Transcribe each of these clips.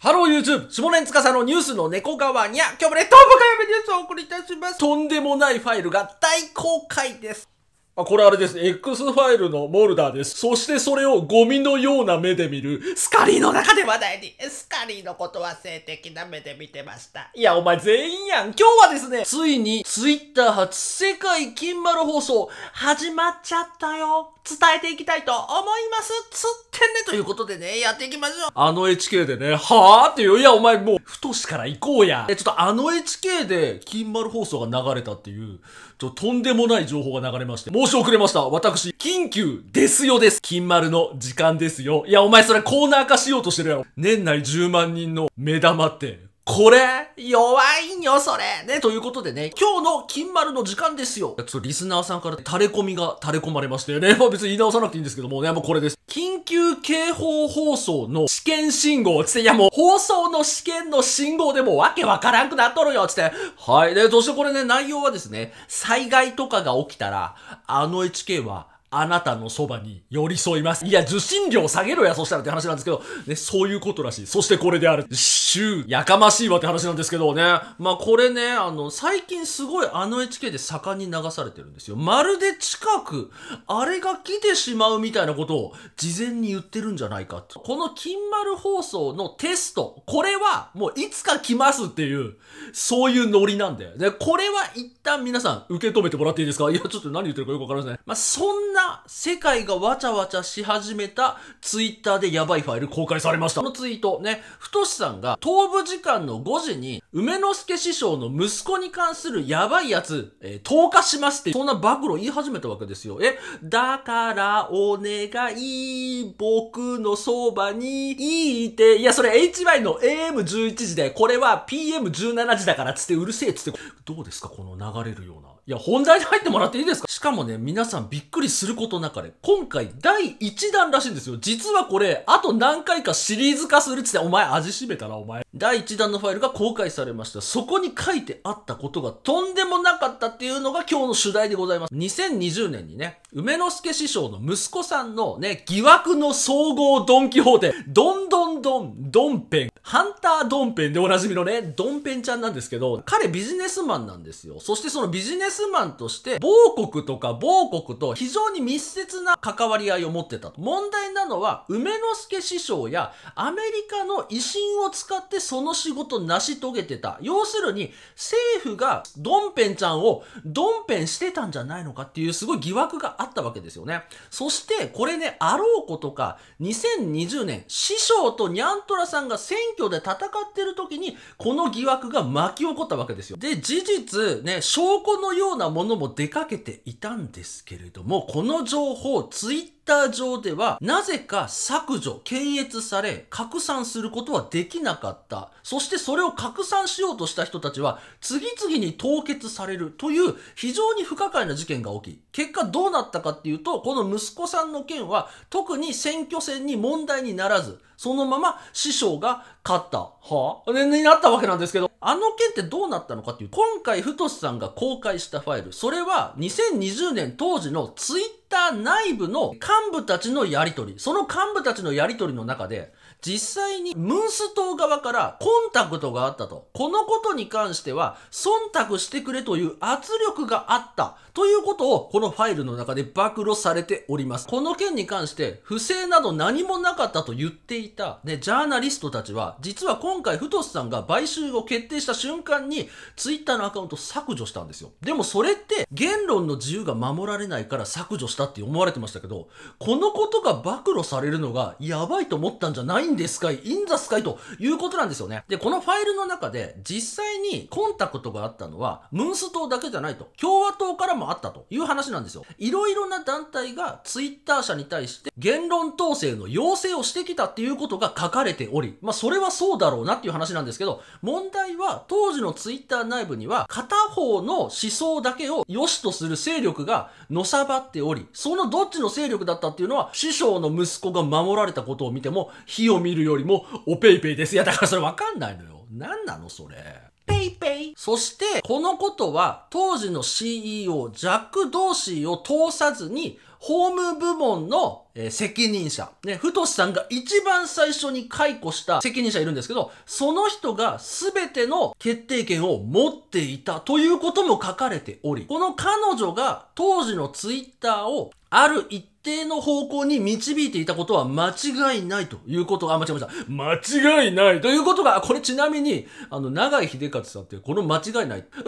ハロー YouTube! 下年司のニュースの猫側にゃ、今日もね、ドオブカヤメニュースをお送りいたします。とんでもないファイルが大公開です。あ、これあれです X ファイルのモルダーです。そしてそれをゴミのような目で見る。スカリーの中で話題に、スカリーのことは性的な目で見てました。いや、お前全員やん。今日はですね、ついに Twitter 初世界金丸放送始まっちゃったよ。伝えていきたいと思います。つってんねということでね、やっていきましょう。あの HK でね、はぁって言う、いやお前もう、太しから行こうや。え、ちょっとあの HK で、金丸放送が流れたっていう、ちょ、とんでもない情報が流れまして、申し遅れました。私、緊急ですよです。金丸の時間ですよ。いや、お前それコーナー化しようとしてるやろ。年内10万人の目玉って、これ、弱いんよ、それね、ということでね、今日の金丸の時間ですよ。ちょっとリスナーさんから垂れ込みが垂れ込まれましてね、まあ別に言い直さなくていいんですけどもね、もうこれです。緊急警報放送の試験信号、つって、いやもう放送の試験の信号でもわけわからんくなっとるよ、つって。はい。で、そしてこれね、内容はですね、災害とかが起きたら、あの HK は、あなたのそばに寄り添います。いや、受信料下げろや、そしたらって話なんですけど、ね、そういうことらしい。そしてこれである。シュー、やかましいわって話なんですけどね。まあ、これね、あの、最近すごいあの HK で盛んに流されてるんですよ。まるで近く、あれが来てしまうみたいなことを事前に言ってるんじゃないかと。この金丸放送のテスト、これはもういつか来ますっていう、そういうノリなんで。で、これは一旦皆さん受け止めてもらっていいですかいや、ちょっと何言ってるかよくわからないですね。まあ、そんなな世界がわちゃわちゃし始めたツイッターでやばいファイル公開されました。このツイートね、太さんが東部時間の5時に梅之助師匠の息子に関するやばいやつ、えー、投下しますってそんな暴露言い始めたわけですよ。え、だからお願い、僕のそばにいて、いやそれ HY の AM11 時で、これは PM17 時だからつってうるせえつって、どうですかこの流れるような。いや、本題に入ってもらっていいですかしかもね、皆さんびっくりするることなかれ。今回第1弾らしいんですよ。実はこれ、あと何回かシリーズ化するっつって、お前味しめたな、お前。第1弾のファイルが公開されました。そこに書いてあったことがとんでもなかったっていうのが今日の主題でございます。2020年にね、梅之助師匠の息子さんのね、疑惑の総合ドンキホーテ、どんどんどん、ドンペン、ハンタードンペンでおなじみのね、ドンペンちゃんなんですけど、彼ビジネスマンなんですよ。そしてそのビジネスマンとして、某国とか某国と非常にに密接な関わり合いを持ってたと。問題なのは、梅之助師匠やアメリカの威信を使ってその仕事を成し遂げてた。要するに、政府がドンペンちゃんをドンペンしてたんじゃないのかっていうすごい疑惑があったわけですよね。そして、これね、あろうことか、2020年、師匠とニャントラさんが選挙で戦ってる時に、この疑惑が巻き起こったわけですよ。で、事実、ね、証拠のようなものも出かけていたんですけれども、このの情報をツイッ Twitter 上では、なぜか削除、検閲され、拡散することはできなかった。そしてそれを拡散しようとした人たちは、次々に凍結されるという非常に不可解な事件が起き、結果どうなったかっていうと、この息子さんの件は、特に選挙戦に問題にならず、そのまま師匠が勝った。はぁ、あ、になったわけなんですけど、あの件ってどうなったのかっていう、今回、ふとしさんが公開したファイル、それは2020年当時のツイッター内部の幹部たちのやり取り、その幹部たちのやり取りの中で、実際にムース島側からコンタクトがあったと。このことに関しては、忖度してくれという圧力があった。ということを、このファイルの中で暴露されております。この件に関して、不正など何もなかったと言っていた、ね、ジャーナリストたちは、実は今回、太さんが買収を決定した瞬間に、ツイッターのアカウント削除したんですよ。でもそれって、言論の自由が守られないから削除したって思われてましたけど、このことが暴露されるのが、やばいと思ったんじゃないでインザスカイということなんですよね。で、このファイルの中で実際にコンタクトがあったのは、ムンス党だけじゃないと、共和党からもあったという話なんですよ。いろいろな団体がツイッター社に対して言論統制の要請をしてきたっていうことが書かれており、まあそれはそうだろうなっていう話なんですけど、問題は当時のツイッター内部には片方の思想だけを良しとする勢力がのさばっており、そのどっちの勢力だったっていうのは師匠の息子が守られたことを見ても、火をを見るよりも、おペイペイです。いや、だからそれわかんないのよ。なんなのそれ。ペイペイ。そして、このことは当時の CEO ジャック・ドーシーを通さずに法務部門の、え責任者、ね、ふとしさんが一番最初に解雇した責任者いるんですけど、その人が全ての決定権を持っていたということも書かれており、この彼女が当時のツイッターをある一定の方向に導いていたことは間違いないということが、あ、間違いました。間違いないということが、これちなみに、あの、長井秀勝さんってこの間違いない。在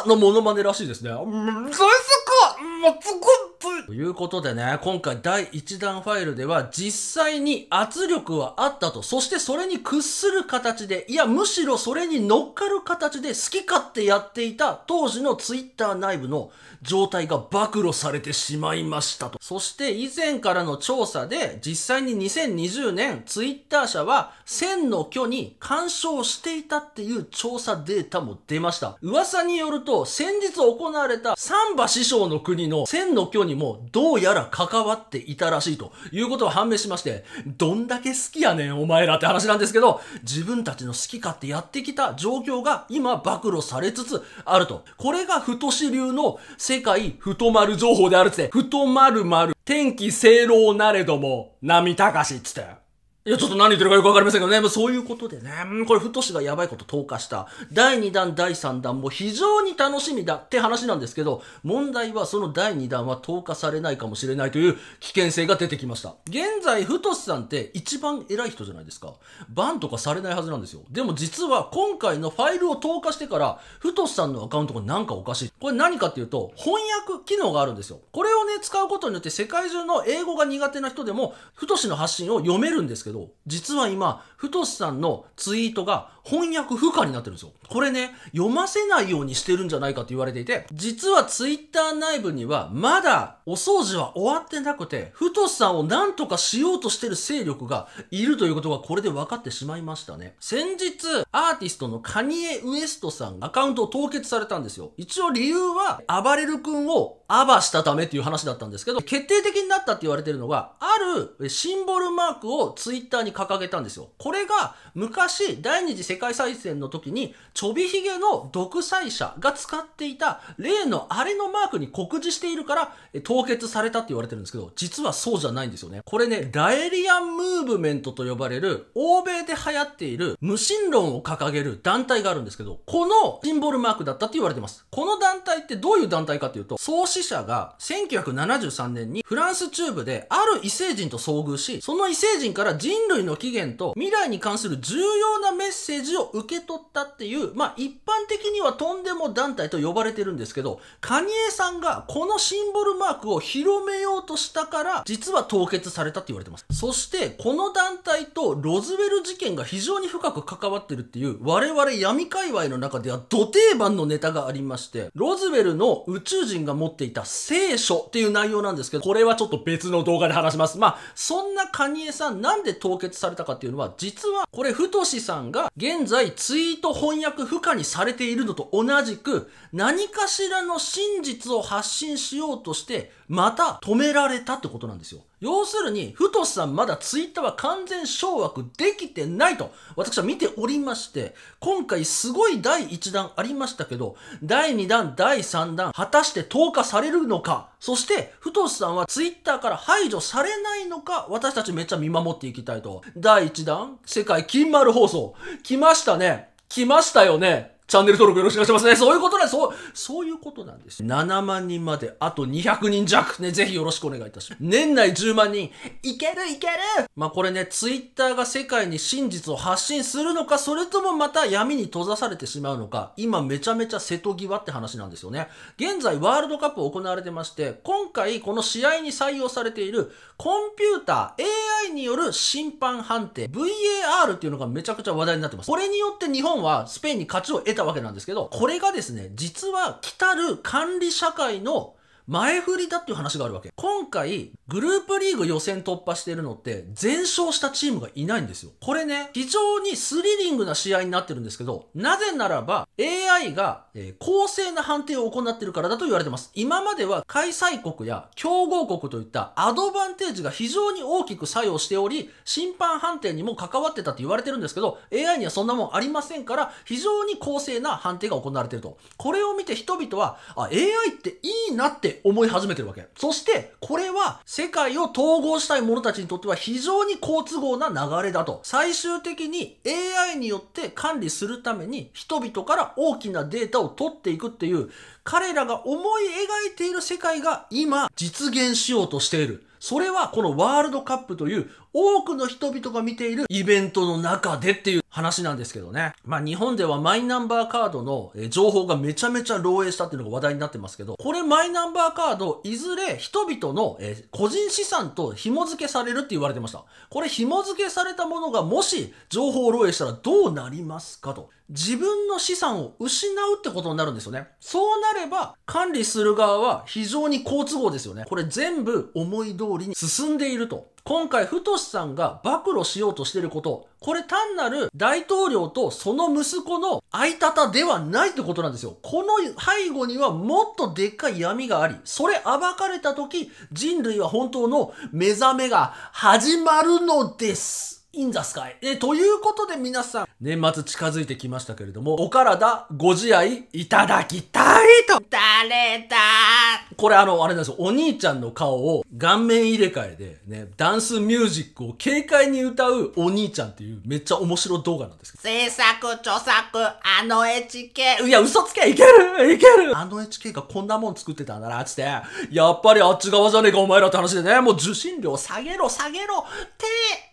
作のモノマネらしいですね。在作ということでね、今回第1弾ファイルでは実際に圧力はあったと、そしてそれに屈する形で、いやむしろそれに乗っかる形で好き勝手やっていた当時のツイッター内部の状態が暴露されてしまいましたと。そして以前からの調査で実際に2020年ツイッター社は1000の巨に干渉していたっていう調査データも出ました。噂によると先日行われたサンバ師匠の国の1000の巨ににもどうやら関わっていたらしいということを判明しまして、どんだけ好きやねんお前らって話なんですけど、自分たちの好き勝手やってきた状況が今暴露されつつあると。これが太子流の世界太丸情報であるっつって、太丸丸、天気正論なれども、波高しっつって。いや、ちょっと何言ってるかよくわかりませんけどね。まあ、そういうことでね。これ、ふとしがやばいこと投下した。第2弾、第3弾も非常に楽しみだって話なんですけど、問題はその第2弾は投下されないかもしれないという危険性が出てきました。現在、太さんって一番偉い人じゃないですか。バンとかされないはずなんですよ。でも実は今回のファイルを投下してから、太さんのアカウントがなんかおかしい。これ何かっていうと、翻訳機能があるんですよ。これをね、使うことによって世界中の英語が苦手な人でも、太の発信を読めるんですけど、ど、実は今、ふとしさんのツイートが翻訳不可になってるんですよ。これね、読ませないようにしてるんじゃないかと言われていて、実はツイッター内部には、まだお掃除は終わってなくて、ふとさんを何とかしようとしてる勢力がいるということがこれで分かってしまいましたね。先日、アーティストのカニエ・ウエストさんアカウントを凍結されたんですよ。一応理由は、暴れる君をアバしたためっていう話だったんですけど、決定的になったって言われてるのが、あるシンボルマークをツイッターに掲げたんですよ。これが昔、第二次世世界再戦の時に、ちょびひげの独裁者が使っていた例のあれのマークに酷似しているから、凍結されたって言われてるんですけど、実はそうじゃないんですよね。これね、ラエリアンムーブメントと呼ばれる、欧米で流行っている無神論を掲げる団体があるんですけど、このシンボルマークだったって言われてます。この団体ってどういう団体かというと、創始者が1973年にフランス中部である異星人と遭遇し、その異星人から人類の起源と未来に関する重要なメッセージ字を受け取ったっていう、まあ一般的にはとんでも団体と呼ばれてるんですけど、カニエさんがこのシンボルマークを広めようとしたから、実は凍結されたって言われてます。そして、この団体とロズウェル事件が非常に深く関わってるっていう、我々闇界隈の中では土定番のネタがありまして、ロズウェルの宇宙人が持っていた聖書っていう内容なんですけど、これはちょっと別の動画で話します。まあ、そんなカニエさんなんで凍結されたかっていうのは、実はこれ、ふとしさんが現現在ツイート翻訳不可にされているのと同じく、何かしらの真実を発信しようとして、また止められたってことなんですよ。要するに、ふとさんまだツイッターは完全掌握できてないと、私は見ておりまして、今回すごい第1弾ありましたけど、第2弾、第3弾、果たして投下されるのか、そして、ふとさんはツイッターから排除されないのか、私たちめっちゃ見守っていきたいと。第1弾、世界金丸放送。来ましたね。来ましたよね。チャンネル登録よろしくお願いしますね。そういうことなんそう、そういうことなんです。7万人まであと200人弱。ね、ぜひよろしくお願いいたします。年内10万人、いけるいけるまあ、これね、ツイッターが世界に真実を発信するのか、それともまた闇に閉ざされてしまうのか、今めちゃめちゃ瀬戸際って話なんですよね。現在ワールドカップ行われてまして、今回この試合に採用されているコンピューター、AI による審判判定、VAR っていうのがめちゃくちゃ話題になってます。これによって日本はスペインに勝ちを得たわけなんですけど、これがですね、実は来たる管理社会の前振りだっていう話があるわけ。今回、グループリーグ予選突破してるのって、全勝したチームがいないんですよ。これね、非常にスリリングな試合になってるんですけど、なぜならば、AI が、えー、公正な判定を行ってるからだと言われてます。今までは開催国や競合国といったアドバンテージが非常に大きく作用しており、審判判定にも関わってたって言われてるんですけど、AI にはそんなもんありませんから、非常に公正な判定が行われてると。これを見て人々は、あ、AI っていいなって思い始めてるわけ。そして、これは世界を統合したい者たちにとっては非常に好都合な流れだと。最終的に AI によって管理するために人々から大きなデータを取っていくっていう、彼らが思い描いている世界が今実現しようとしている。それはこのワールドカップという多くの人々が見ているイベントの中でっていう話なんですけどね。まあ日本ではマイナンバーカードの情報がめちゃめちゃ漏洩したっていうのが話題になってますけど、これマイナンバーカード、いずれ人々の個人資産と紐付けされるって言われてました。これ紐付けされたものがもし情報漏洩したらどうなりますかと。自分の資産を失うってことになるんですよね。そうなれば管理する側は非常に好都合ですよね。これ全部思い通りに進んでいると。今回、太さんが暴露しようとしてること、これ単なる大統領とその息子の相方ではないってことなんですよ。この背後にはもっとでっかい闇があり、それ暴かれた時、人類は本当の目覚めが始まるのです。in the s え、ということで皆さん、年末近づいてきましたけれども、お体ご自愛いただきたいと。誰だこれあの、あれなんですよ。お兄ちゃんの顔を顔面入れ替えで、ね、ダンスミュージックを軽快に歌うお兄ちゃんっていうめっちゃ面白い動画なんですけど。制作、著作、あの HK。いや、嘘つけいけるいけるあの HK がこんなもん作ってたんだな、つって。やっぱりあっち側じゃねえか、お前らって話でね。もう受信料下げろ、下げろって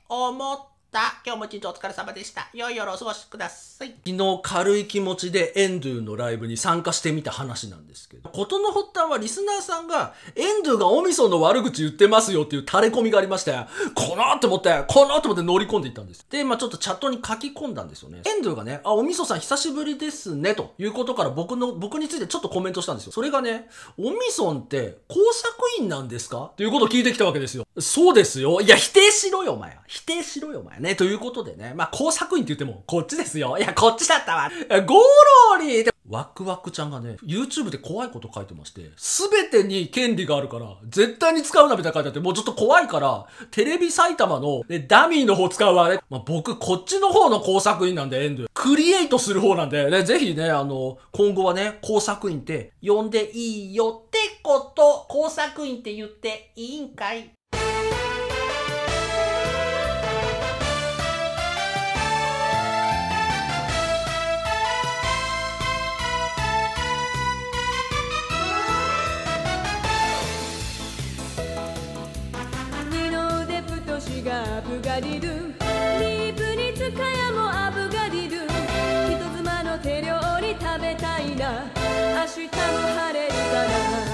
思って。た。今日も一日お疲れ様でした。良い夜お過ごしください。昨日軽い気持ちでエンドゥのライブに参加してみた話なんですけど、事の発端はリスナーさんが、エンドゥがオミソンの悪口言ってますよっていう垂れ込みがありまして、このって思って、このって思って乗り込んでいったんです。で、まあちょっとチャットに書き込んだんですよね。エンドゥがね、あ、おみそさん久しぶりですね、ということから僕の、僕についてちょっとコメントしたんですよ。それがね、おミソンって工作員なんですかということを聞いてきたわけですよ。そうですよ。いや、否定しろよ、お前。否定しろよ、お前。ね、ということでね、まあ、工作員って言っても、こっちですよ。いや、こっちだったわ。ゴーローリーワクワクちゃんがね、YouTube で怖いこと書いてまして、すべてに権利があるから、絶対に使うなみたいな書いてあって、もうちょっと怖いから、テレビ埼玉の、ね、ダミーの方使うわね。まあ、僕、こっちの方の工作員なんで、エンド。クリエイトする方なんで、ね、ぜひね、あの、今後はね、工作員って呼んでいいよってこと、工作員って言っていいんかいがりるリープにつかやもあぶがりる人妻の手料理食べたいな明日も晴れるから